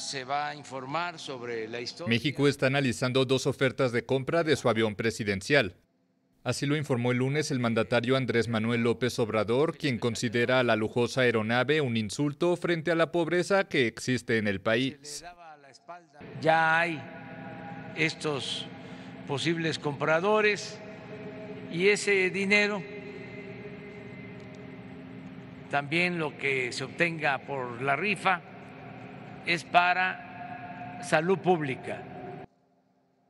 se va a informar sobre la historia. México está analizando dos ofertas de compra de su avión presidencial. Así lo informó el lunes el mandatario Andrés Manuel López Obrador, quien considera a la lujosa aeronave un insulto frente a la pobreza que existe en el país. Ya hay estos posibles compradores y ese dinero, también lo que se obtenga por la rifa, es para salud pública.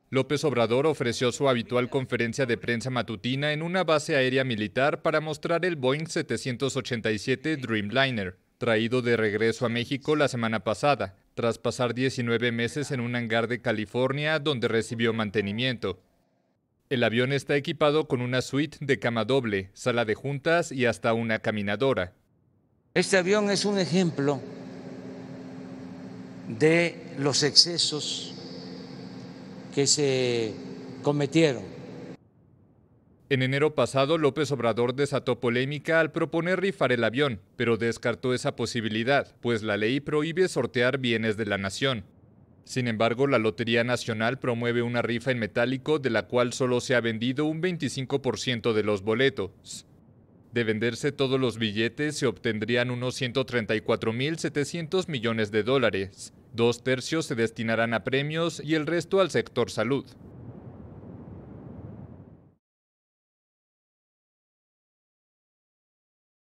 López Obrador ofreció su habitual conferencia de prensa matutina en una base aérea militar para mostrar el Boeing 787 Dreamliner, traído de regreso a México la semana pasada, tras pasar 19 meses en un hangar de California donde recibió mantenimiento. El avión está equipado con una suite de cama doble, sala de juntas y hasta una caminadora. Este avión es un ejemplo de los excesos que se cometieron. En enero pasado, López Obrador desató polémica al proponer rifar el avión, pero descartó esa posibilidad, pues la ley prohíbe sortear bienes de la nación. Sin embargo, la Lotería Nacional promueve una rifa en metálico de la cual solo se ha vendido un 25% de los boletos. De venderse todos los billetes se obtendrían unos 134.700 millones de dólares, Dos tercios se destinarán a premios y el resto al sector salud.